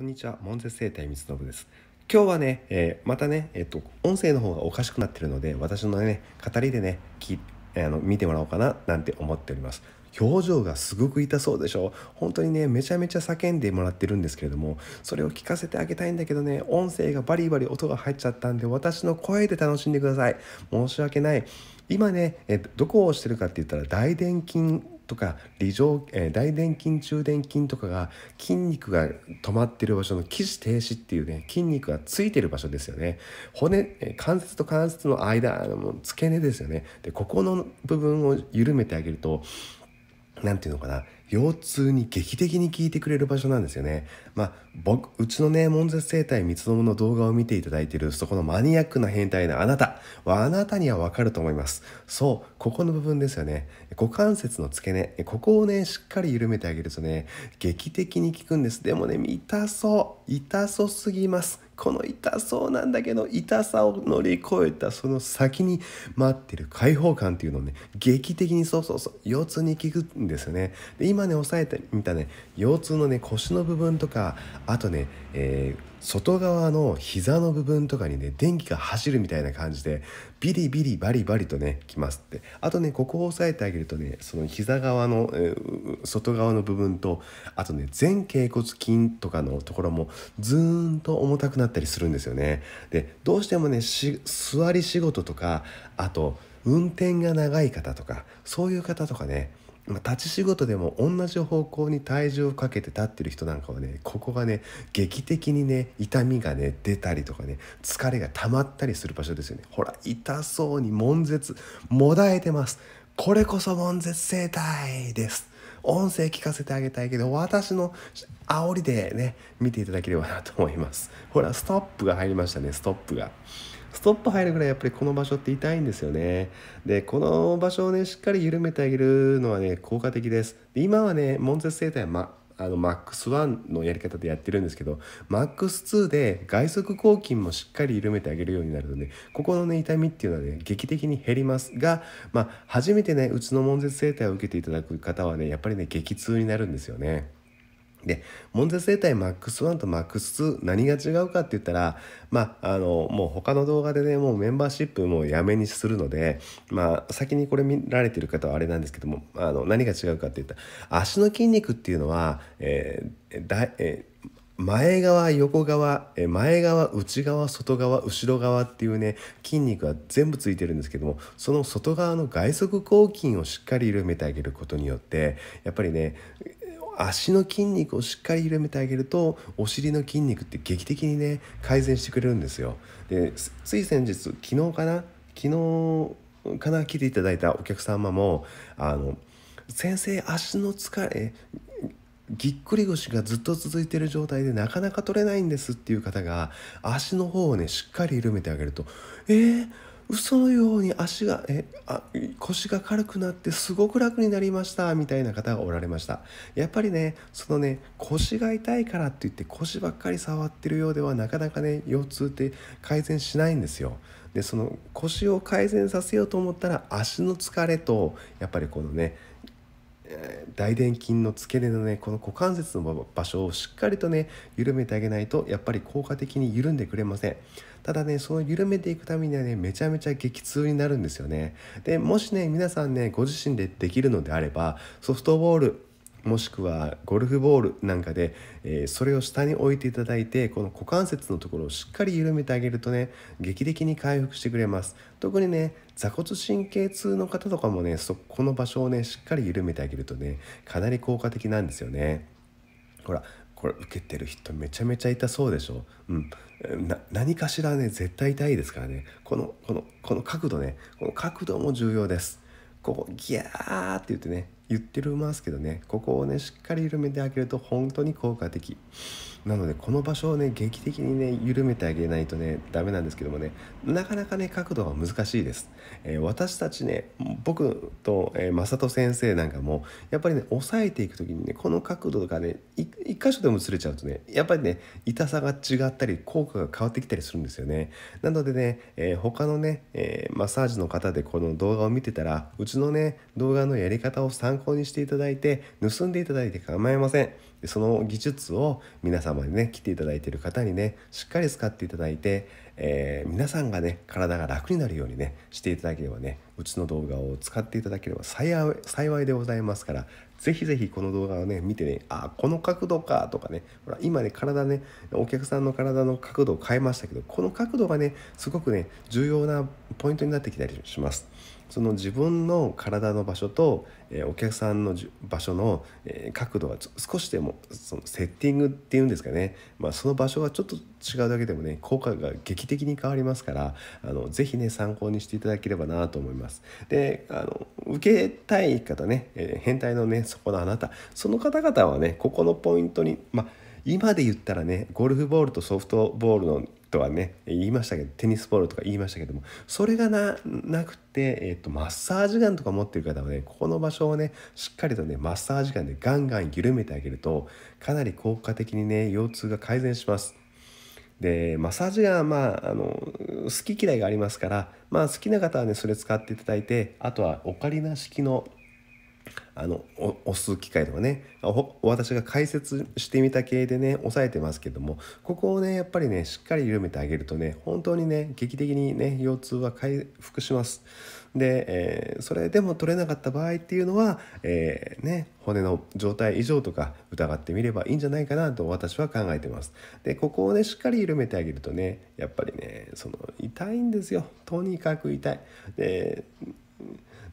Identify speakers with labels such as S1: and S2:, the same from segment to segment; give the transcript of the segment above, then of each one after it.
S1: こんにちは、モンゼ生態光信です。今日はね、えー、またね、えっと、音声の方がおかしくなってるので、私のね、語りでね、きあの見てもらおうかな、なんて思っております。表情がすごく痛そうでしょ本当にね、めちゃめちゃ叫んでもらってるんですけれども、それを聞かせてあげたいんだけどね、音声がバリバリ音が入っちゃったんで、私の声で楽しんでください。申し訳ない。今ね、えどこをしてるかって言ったら、大臀筋とか離状、えー、大臀筋中臀筋とかが筋肉が止まってる場所の起死停止っていうね筋肉がついてる場所ですよね骨、えー、関節と関節の間の付け根ですよねでここの部分を緩めてあげると何て言うのかな腰痛に劇的に効いてくれる場所なんですよね。まあ、僕、うちのね、悶絶生態三つもの動画を見ていただいている、そこのマニアックな変態なあなたは、あなたにはわかると思います。そう、ここの部分ですよね。股関節の付け根、ここをね、しっかり緩めてあげるとね、劇的に効くんです。でもね、痛そう。痛そうすぎます。この痛そうなんだけど痛さを乗り越えたその先に待ってる解放感っていうのをね劇的にそうそうそう腰痛に効くんですよねで今ね押さえてみたね腰痛のね腰の部分とかあとね、えー外側の膝の部分とかにね電気が走るみたいな感じでビリビリバリバリとねきますってあとねここを押さえてあげるとねその膝側の、えー、外側の部分とあとね前頸骨筋とかのところもずーんと重たくなったりするんですよねでどうしてもね座り仕事とかあと運転が長い方とかそういう方とかねま立ち仕事でも同じ方向に体重をかけて立ってる人なんかはねここがね劇的にね痛みがね出たりとかね疲れが溜まったりする場所ですよねほら痛そうに悶絶もだえてますこれこそ悶絶生態です音声聞かせてあげたいけど私の煽りでね見ていただければなと思いますほらストップが入りましたねストップが。ストップ入るぐらいやっぱりこの場所って痛いんですよねでこの場所をねしっかり緩めてあげるのはね効果的ですで今はね悶絶生態は、ま、あの MAX1 のやり方でやってるんですけど MAX2 で外側抗菌もしっかり緩めてあげるようになるとねここのね痛みっていうのはね劇的に減りますが、まあ、初めてねうちの悶絶生態を受けていただく方はねやっぱりね激痛になるんですよね。で悶絶生態 MAX1 と MAX2 何が違うかって言ったらまああのもう他の動画でねもうメンバーシップもやめにするのでまあ先にこれ見られてる方はあれなんですけどもあの何が違うかって言ったら足の筋肉っていうのは、えーだえー、前側横側前側内側外側後ろ側っていうね筋肉は全部ついてるんですけどもその外側の外側筋をしっかり緩めてあげることによってやっぱりね足の筋肉をしっかり緩めてあげるとお尻の筋肉って劇的にね改善してくれるんですよでつい先日昨日かな昨日かな来ていただいたお客様もあの先生足の疲れぎっくり腰がずっと続いてる状態でなかなか取れないんですっていう方が足の方をねしっかり緩めてあげるとえー、嘘のように足がえあ腰が軽くなってすごく楽になりましたみたいな方がおられましたやっぱりねそのね腰が痛いからって言って腰ばっかり触ってるようではなかなかね腰痛って改善しないんですよでその腰を改善させようと思ったら足の疲れとやっぱりこのねえ大臀筋の付け根のねこの股関節の場所をしっかりとね緩めてあげないとやっぱり効果的に緩んでくれませんただねその緩めていくためにはねめちゃめちゃ激痛になるんですよねでもしね皆さんねご自身でできるのであればソフトボールもしくはゴルフボールなんかで、えー、それを下に置いていただいてこの股関節のところをしっかり緩めてあげるとね劇的に回復してくれます特にね座骨神経痛の方とかもねそこの場所をねしっかり緩めてあげるとねかなり効果的なんですよねほらこれ受けてる人めちゃめちゃ痛そうでしょ、うん、何かしらね絶対痛いですからねこのこのこの角度ねこの角度も重要ですここギャーって言ってね言ってるますけどねここをねしっかり緩めてあげると本当に効果的なのでこの場所をね劇的にね緩めてあげないとねダメなんですけどもねなかなかね角度が難しいです、えー、私たちね僕と、えー、正人先生なんかもやっぱりね押さえていく時にねこの角度がね一箇所でもずれちゃうとねやっぱりね痛さが違ったり効果が変わってきたりするんですよねなのでね、えー、他のね、えマッサージの方でこの動画を見てたらうちのね動画のやり方を参考考にしていただいて盗んでいただいて構いませんその技術を皆様にね来ていただいている方にねしっかり使っていただいて、えー、皆さんがね体が楽になるようにねしていただければねうちの動画を使っていただければ幸いでございますから是非是非この動画をね見てねあこの角度かとかねほら今ね体ねお客さんの体の角度を変えましたけどこの角度がねすごくね重要なポイントになってきたりします。その自分の体の場所と、えー、お客さんの場所の、えー、角度が少しでもそのセッティングっていうんですかね、まあ、その場所がちょっと違うだけでもね効果が劇的に変わりますからあのぜひね参考にしていただければなと思います。であの受けたい方ね、えー、変態のねそこのあなたその方々はねここのポイントにまあ今で言ったらねゴルフボールとソフトボールのとはね言いましたけどテニスボールとか言いましたけどもそれがなくて、えーと、とマッサージガンとか持ってる方はねここの場所をねしっかりとねマッサージガンでガンガン緩めてあげるとかなり効果的にね腰痛が改善します。でマッサージが、まあ、あの好き嫌いがありますから、まあ、好きな方はねそれ使っていただいてあとはオカリナ式のあの押す機械とかね私が解説してみた系でね押さえてますけどもここをねやっぱりねしっかり緩めてあげるとね本当にね劇的にね腰痛は回復しますで、えー、それでも取れなかった場合っていうのは、えー、ね骨の状態異常とか疑ってみればいいんじゃないかなと私は考えてますでここをねしっかり緩めてあげるとねやっぱりねその痛いんですよとにかく痛いで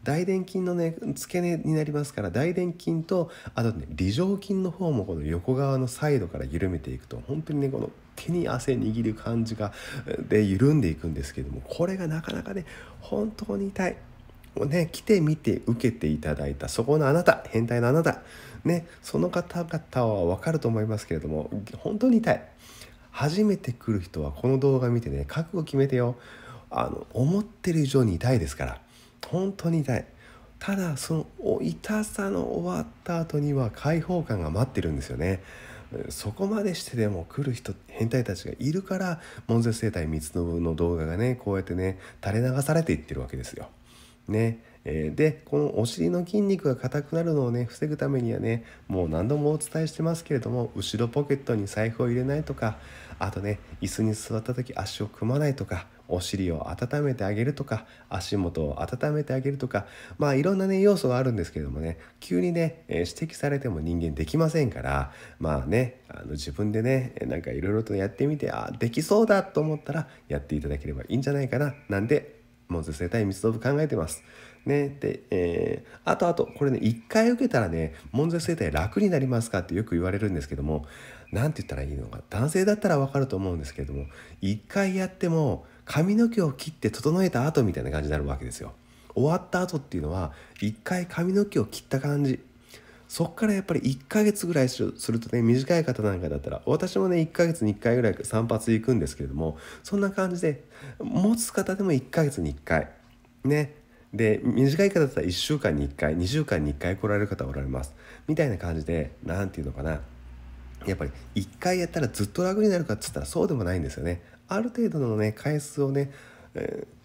S1: 大臀筋のね付け根になりますから大臀筋とあとね梨状筋の方もこの横側のサイドから緩めていくと本当にねこの手に汗握る感じがで緩んでいくんですけどもこれがなかなかね本当に痛い。もうね来てみて受けていただいたそこのあなた変態のあなたねその方々は分かると思いますけれども本当に痛い初めて来る人はこの動画見てね覚悟決めてよあの思ってる以上に痛いですから本当に痛いただその痛さの終わった後には解放感が待ってるんですよねそこまでしてでも来る人変態たちがいるから門前生態三つ信の動画がねこうやってね垂れ流されていってるわけですよ。ねえー、でこのお尻の筋肉が硬くなるのをね防ぐためにはねもう何度もお伝えしてますけれども後ろポケットに財布を入れないとかあとね椅子に座った時足を組まないとかお尻を温めてあげるとか足元を温めてあげるとかまあいろんなね要素があるんですけどもね急にね、え指摘されても人間できませんからまあねあの自分でねなんかいろいろとやってみてあできそうだと思ったらやっていただければいいんじゃないかななんでもう絶対ミ密度ブ考えてます。ねって、えー、あとあとこれね1回受けたらね門絶生体楽になりますかってよく言われるんですけども何て言ったらいいのか男性だったら分かると思うんですけれども1回やっても髪の毛を切って整えた後みたいな感じになるわけですよ。終わった後っていうのは1回髪の毛を切った感じそっからやっぱり1ヶ月ぐらいするとね短い方なんかだったら私もね1ヶ月に1回ぐらい散髪行くんですけれどもそんな感じで持つ方でも1ヶ月に1回ねで短い方だったら1週間に1回2週間に1回来られる方おられますみたいな感じで何て言うのかなやっぱり1回やったらずっと楽になるかっつったらそうでもないんですよねある程度のね回数をね、えー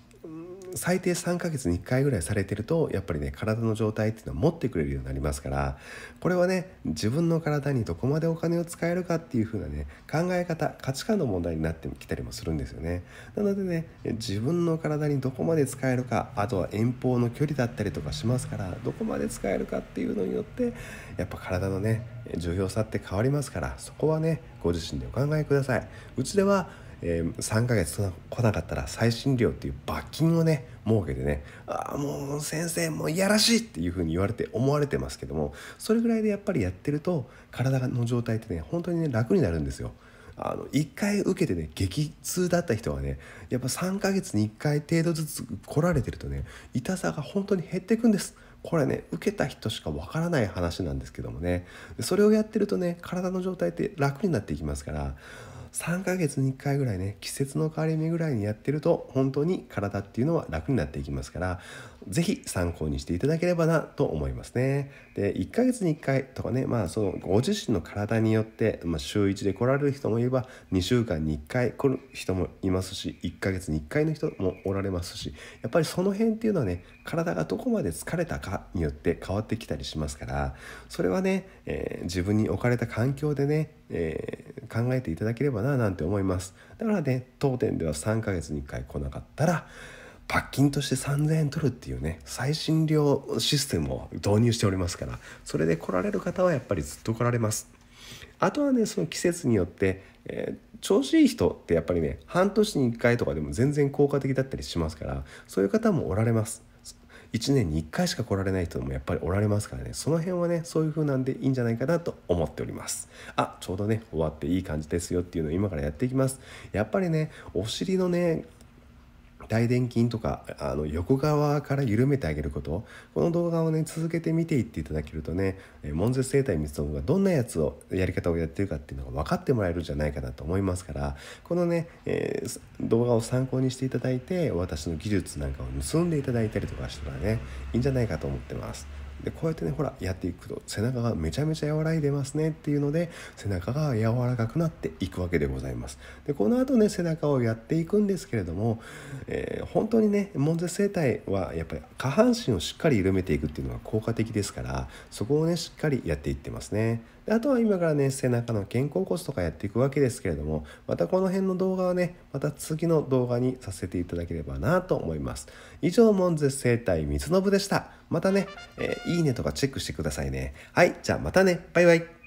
S1: 最低3ヶ月に1回ぐらいされてるとやっぱりね体の状態っていうのは持ってくれるようになりますからこれはね自分の体にどこまでお金を使えるかっていう風なね考え方価値観の問題になってきたりもするんですよねなのでね自分の体にどこまで使えるかあとは遠方の距離だったりとかしますからどこまで使えるかっていうのによってやっぱ体のね重要さって変わりますからそこはねご自身でお考えくださいうちではえー、3ヶ月来なかったら再診料っていう罰金をね設けてねああもう先生もういやらしいっていうふうに言われて思われてますけどもそれぐらいでやっぱりやってると体の状態ってね本当にね楽になるんですよ。あの1回受けてね激痛だった人はねやっぱ3ヶ月に1回程度ずつ来られてるとね痛さが本当に減っていくんですこれね受けた人しかわからない話なんですけどもねそれをやってるとね体の状態って楽になっていきますから3ヶ月に1回ぐらいね季節の変わり目ぐらいにやってると本当に体っていうのは楽になっていきますから是非参考にしていただければなと思いますね。で1ヶ月に1回とかねまあそのご自身の体によって、まあ、週1で来られる人もいれば2週間に1回来る人もいますし1ヶ月に1回の人もおられますしやっぱりその辺っていうのはね体がどこまで疲れたかによって変わってきたりしますからそれはね、えー、自分に置かれた環境でねえー、考えていただければななんて思いますだからね当店では3ヶ月に1回来なかったら罰金として3000円取るっていうね最新料システムを導入しておりますからそれで来られる方はやっぱりずっと来られますあとはねその季節によって、えー、調子いい人ってやっぱりね半年に1回とかでも全然効果的だったりしますからそういう方もおられます1年に1回しか来られない人もやっぱりおられますからねその辺はねそういう風なんでいいんじゃないかなと思っておりますあちょうどね終わっていい感じですよっていうのを今からやっていきますやっぱりねお尻のね大臀筋とかあの横側から緩めてあげることこの動画をね続けて見ていっていただけるとね悶絶生体光信がどんなやつをやり方をやってるかっていうのが分かってもらえるんじゃないかなと思いますからこのね、えー、動画を参考にしていただいて私の技術なんかを盗んでいただいたりとかしたらねいいんじゃないかと思ってます。でこうやってねほらやっていくと背中がめちゃめちゃ和らいでますねっていうので背中が柔らかくなっていくわけでございますでこの後ね背中をやっていくんですけれども、えー、本当にねん絶整体はやっぱり下半身をしっかり緩めていくっていうのが効果的ですからそこをねしっかりやっていってますねであとは今からね背中の肩甲骨とかやっていくわけですけれどもまたこの辺の動画はねまた次の動画にさせていただければなと思います以上モンズ生態のぶでしたまたね、えー、いいねとかチェックしてくださいねはいじゃあまたねバイバイ